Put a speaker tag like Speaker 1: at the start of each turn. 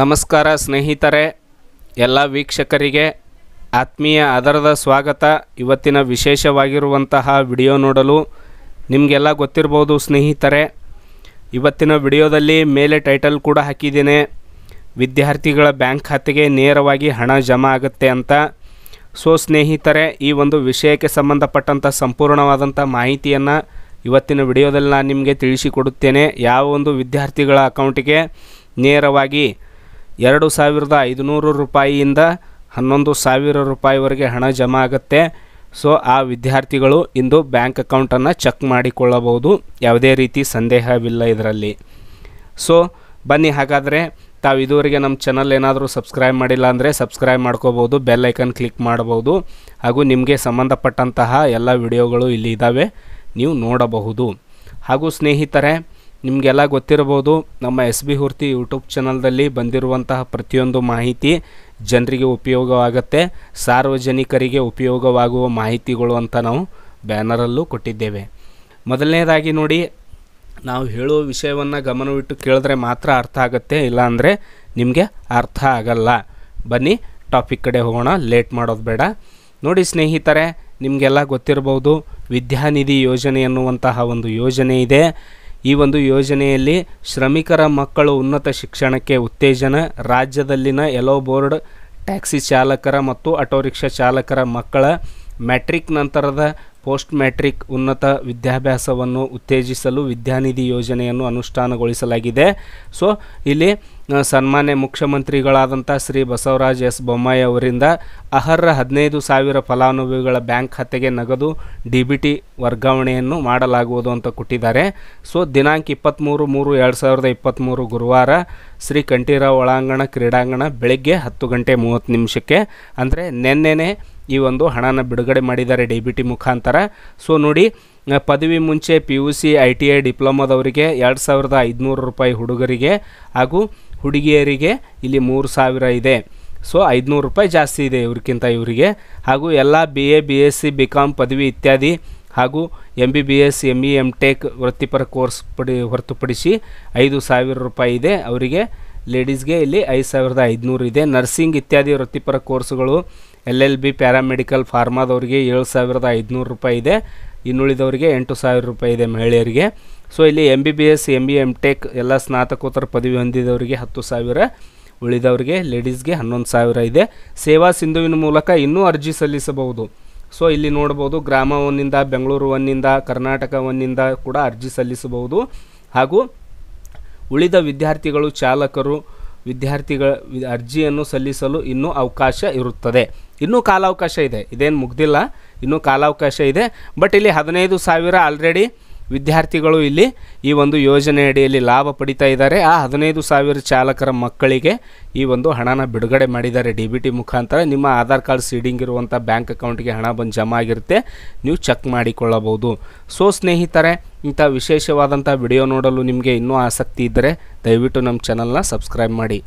Speaker 1: ನಮಸ್ಕಾರ ಸ್ನೇಹಿತರೆ ಎಲ್ಲ ವೀಕ್ಷಕರಿಗೆ ಆತ್ಮೀಯ ಆಧಾರದ ಸ್ವಾಗತ ಇವತ್ತಿನ ವಿಶೇಷವಾಗಿರುವಂತಹ ವಿಡಿಯೋ ನೋಡಲು ನಿಮಗೆಲ್ಲ ಗೊತ್ತಿರ್ಬೋದು ಸ್ನೇಹಿತರೆ ಇವತ್ತಿನ ವಿಡಿಯೋದಲ್ಲಿ ಮೇಲೆ ಟೈಟಲ್ ಕೂಡ ಹಾಕಿದ್ದೇನೆ ವಿದ್ಯಾರ್ಥಿಗಳ ಬ್ಯಾಂಕ್ ಖಾತೆಗೆ ನೇರವಾಗಿ ಹಣ ಜಮಾ ಆಗುತ್ತೆ ಅಂತ ಸೊ ಸ್ನೇಹಿತರೆ ಈ ಒಂದು ವಿಷಯಕ್ಕೆ ಸಂಬಂಧಪಟ್ಟಂಥ ಸಂಪೂರ್ಣವಾದಂಥ ಮಾಹಿತಿಯನ್ನು ಇವತ್ತಿನ ವಿಡಿಯೋದಲ್ಲಿ ನಾನು ನಿಮಗೆ ತಿಳಿಸಿಕೊಡುತ್ತೇನೆ ಯಾವ ಒಂದು ವಿದ್ಯಾರ್ಥಿಗಳ ಅಕೌಂಟಿಗೆ ನೇರವಾಗಿ ಎರಡು ಸಾವಿರದ ಐದುನೂರು ರೂಪಾಯಿಯಿಂದ ಹನ್ನೊಂದು ಸಾವಿರ ರೂಪಾಯಿವರೆಗೆ ಹಣ ಜಮಾ ಆಗುತ್ತೆ ಸೊ ಆ ವಿದ್ಯಾರ್ಥಿಗಳು ಇಂದು ಬ್ಯಾಂಕ್ ಅಕೌಂಟನ್ನು ಚೆಕ್ ಮಾಡಿಕೊಳ್ಳಬಹುದು ಯಾವುದೇ ರೀತಿ ಸಂದೇಹವಿಲ್ಲ ಇದರಲ್ಲಿ ಸೊ ಬನ್ನಿ ಹಾಗಾದರೆ ತಾವು ಇದುವರೆಗೆ ನಮ್ಮ ಚಾನಲ್ ಏನಾದರೂ ಸಬ್ಸ್ಕ್ರೈಬ್ ಮಾಡಿಲ್ಲ ಅಂದರೆ ಸಬ್ಸ್ಕ್ರೈಬ್ ಮಾಡ್ಕೋಬೋದು ಬೆಲ್ ಐಕನ್ ಕ್ಲಿಕ್ ಮಾಡ್ಬೋದು ಹಾಗೂ ನಿಮಗೆ ಸಂಬಂಧಪಟ್ಟಂತಹ ಎಲ್ಲ ವಿಡಿಯೋಗಳು ಇಲ್ಲಿ ಇದ್ದಾವೆ ನೀವು ನೋಡಬಹುದು ಹಾಗೂ ಸ್ನೇಹಿತರೆ ನಿಮಗೆಲ್ಲ ಗೊತ್ತಿರ್ಬೋದು ನಮ್ಮ ಎಸ್ ಬಿ ಹುರ್ತಿ ಯೂಟ್ಯೂಬ್ ಚಾನಲ್ದಲ್ಲಿ ಬಂದಿರುವಂತಹ ಪ್ರತಿಯೊಂದು ಮಾಹಿತಿ ಜನರಿಗೆ ಉಪಯೋಗವಾಗುತ್ತೆ ಸಾರ್ವಜನಿಕರಿಗೆ ಉಪಯೋಗವಾಗುವ ಮಾಹಿತಿಗಳು ಅಂತ ನಾವು ಬ್ಯಾನರಲ್ಲೂ ಕೊಟ್ಟಿದ್ದೇವೆ ಮೊದಲನೇದಾಗಿ ನೋಡಿ ನಾವು ಹೇಳುವ ವಿಷಯವನ್ನು ಗಮನವಿಟ್ಟು ಕೇಳಿದ್ರೆ ಮಾತ್ರ ಅರ್ಥ ಆಗುತ್ತೆ ಇಲ್ಲಾಂದರೆ ನಿಮಗೆ ಅರ್ಥ ಆಗಲ್ಲ ಬನ್ನಿ ಟಾಪಿಕ್ ಕಡೆ ಹೋಗೋಣ ಲೇಟ್ ಮಾಡೋದು ಬೇಡ ನೋಡಿ ಸ್ನೇಹಿತರೆ ನಿಮಗೆಲ್ಲ ಗೊತ್ತಿರ್ಬೋದು ವಿದ್ಯಾನಿಧಿ ಯೋಜನೆ ಎನ್ನುವಂತಹ ಒಂದು ಯೋಜನೆ ಇದೆ ಈ ಒಂದು ಯೋಜನೆಯಲ್ಲಿ ಶ್ರಮಿಕರ ಮಕ್ಕಳು ಉನ್ನತ ಶಿಕ್ಷಣಕ್ಕೆ ಉತ್ತೇಜನ ರಾಜ್ಯದಲ್ಲಿನ ಎಲ್ಲೋ ಬೋರ್ಡ್ ಟ್ಯಾಕ್ಸಿ ಚಾಲಕರ ಮತ್ತು ಆಟೋ ರಿಕ್ಷಾ ಚಾಲಕರ ಮಕ್ಕಳ ಮ್ಯಾಟ್ರಿಕ್ ನಂತರದ ಪೋಸ್ಟ್ ಮ್ಯಾಟ್ರಿಕ್ ಉನ್ನತ ವಿದ್ಯಾಭ್ಯಾಸವನ್ನು ಉತ್ತೇಜಿಸಲು ವಿದ್ಯಾನಿಧಿ ಯೋಜನೆಯನ್ನು ಅನುಷ್ಠಾನಗೊಳಿಸಲಾಗಿದೆ ಸೊ ಇಲ್ಲಿ ಸನ್ಮಾನ್ಯ ಮುಖ್ಯಮಂತ್ರಿಗಳಾದಂಥ ಶ್ರೀ ಬಸವರಾಜ್ ಎಸ್ ಬೊಮ್ಮಾಯಿ ಅವರಿಂದ ಅರ್ಹ ಹದಿನೈದು ಸಾವಿರ ಫಲಾನುಭವಿಗಳ ಬ್ಯಾಂಕ್ ಖಾತೆಗೆ ನಗದು ಡಿ ಬಿ ಟಿ ವರ್ಗಾವಣೆಯನ್ನು ಮಾಡಲಾಗುವುದು ಅಂತ ಕೊಟ್ಟಿದ್ದಾರೆ ಸೊ ದಿನಾಂಕ ಇಪ್ಪತ್ತ್ಮೂರು ಮೂರು ಎರಡು ಸಾವಿರದ ಇಪ್ಪತ್ತ್ಮೂರು ಗುರುವಾರ ಶ್ರೀ ಕಂಠೀರಾವ್ ಒಳಾಂಗಣ ಕ್ರೀಡಾಂಗಣ ಬೆಳಗ್ಗೆ ಹತ್ತು ಗಂಟೆ ಮೂವತ್ತು ನಿಮಿಷಕ್ಕೆ ಅಂದರೆ ನಿನ್ನೆನೇ ಈ ಒಂದು ಹಣನ ಬಿಡುಗಡೆ ಮಾಡಿದ್ದಾರೆ ಡಿ ಬಿ ಟಿ ಮುಖಾಂತರ ಸೊ ನೋಡಿ ಪದವಿ ಮುಂಚೆ P U C I T I ಡಿಪ್ಲೊಮಾದವರಿಗೆ ಎರಡು ಸಾವಿರದ ಐದುನೂರು ರೂಪಾಯಿ ಹುಡುಗರಿಗೆ ಹಾಗೂ ಹುಡುಗಿಯರಿಗೆ ಇಲ್ಲಿ ಮೂರು ಸಾವಿರ ಇದೆ ಸೊ ಐದುನೂರು ರೂಪಾಯಿ ಜಾಸ್ತಿ ಇದೆ ಇವ್ರಿಗಿಂತ ಇವರಿಗೆ ಹಾಗೂ ಎಲ್ಲ B A B S C B com ಪದವಿ ಇತ್ಯಾದಿ ಹಾಗೂ M B B S M E M tech ವೃತ್ತಿಪರ ಕೋರ್ಸ್ ಪಡಿ ಹೊರತುಪಡಿಸಿ ಐದು ಸಾವಿರ ರೂಪಾಯಿ ಇದೆ ಅವರಿಗೆ ಲೇಡೀಸ್ಗೆ ಇಲ್ಲಿ ಐದು ಸಾವಿರದ ಐದುನೂರು ಇದೆ ನರ್ಸಿಂಗ್ ಇತ್ಯಾದಿ ವೃತ್ತಿಪರ ಕೋರ್ಸ್ಗಳು ಎಲ್ ಎಲ್ ಬಿ ಪ್ಯಾರಾಮೆಡಿಕಲ್ ಫಾರ್ಮಾದವರಿಗೆ ಏಳು ಸಾವಿರದ ಐದುನೂರು ರೂಪಾಯಿ ಇದೆ ಇನ್ನುಳಿದವರಿಗೆ ಎಂಟು ಸಾವಿರ ರೂಪಾಯಿ ಇದೆ ಮಹಿಳೆಯರಿಗೆ ಸೊ ಇಲ್ಲಿ M B B S M B M tech ಎಲ್ಲ ಸ್ನಾತಕೋತ್ತರ ಪದವಿ ಹೊಂದಿದವರಿಗೆ ಹತ್ತು ಸಾವಿರ ಉಳಿದವರಿಗೆ ಲೇಡೀಸ್ಗೆ ಹನ್ನೊಂದು ಸಾವಿರ ಇದೆ ಸೇವಾ ಸಿಂಧುವಿನ ಮೂಲಕ ಇನ್ನೂ ಅರ್ಜಿ ಸಲ್ಲಿಸಬಹುದು ಸೊ ಇಲ್ಲಿ ನೋಡ್ಬೋದು ಗ್ರಾಮ ಒನ್ನಿಂದ ಬೆಂಗಳೂರು ಒನ್ನಿಂದ ಕರ್ನಾಟಕ ಒನ್ನಿಂದ ಕೂಡ ಅರ್ಜಿ ಸಲ್ಲಿಸಬಹುದು ಹಾಗೂ ಉಳಿದ ವಿದ್ಯಾರ್ಥಿಗಳು ಚಾಲಕರು ವಿದ್ಯಾರ್ಥಿಗಳ ಅರ್ಜಿಯನ್ನು ಸಲ್ಲಿಸಲು ಇನ್ನೂ ಅವಕಾಶ ಇರುತ್ತದೆ ಇನ್ನೂ ಕಾಲಾವಕಾಶ ಇದೆ ಇದೇನು ಮುಗ್ದಿಲ್ಲ ಇನ್ನೂ ಕಾಲಾವಕಾಶ ಇದೆ ಬಟ್ ಇಲ್ಲಿ ಹದಿನೈದು ಸಾವಿರ ಆಲ್ರೆಡಿ ವಿದ್ಯಾರ್ಥಿಗಳು ಇಲ್ಲಿ ಈ ಒಂದು ಯೋಜನೆ ಅಡಿಯಲ್ಲಿ ಲಾಭ ಪಡಿತಾ ಇದ್ದಾರೆ ಆ ಹದಿನೈದು ಸಾವಿರ ಚಾಲಕರ ಮಕ್ಕಳಿಗೆ ಈ ಒಂದು ಹಣನ ಬಿಡುಗಡೆ ಮಾಡಿದ್ದಾರೆ ಡಿ ಬಿ ಟಿ ಮುಖಾಂತರ ನಿಮ್ಮ ಆಧಾರ್ ಕಾರ್ಡ್ ಸೀಡಿಂಗ್ ಇರುವಂಥ ಬ್ಯಾಂಕ್ ಅಕೌಂಟ್ಗೆ ಹಣ ಬಂದು ಜಮಾ ಆಗಿರುತ್ತೆ ನೀವು ಚೆಕ್ ಮಾಡಿಕೊಳ್ಳಬಹುದು ಸೊ ಸ್ನೇಹಿತರೆ ಇಂಥ ವಿಶೇಷವಾದಂಥ ವಿಡಿಯೋ ನೋಡಲು ನಿಮಗೆ ಇನ್ನೂ ಆಸಕ್ತಿ ಇದ್ದರೆ ದಯವಿಟ್ಟು ನಮ್ಮ ಚಾನಲ್ನ ಸಬ್ಸ್ಕ್ರೈಬ್ ಮಾಡಿ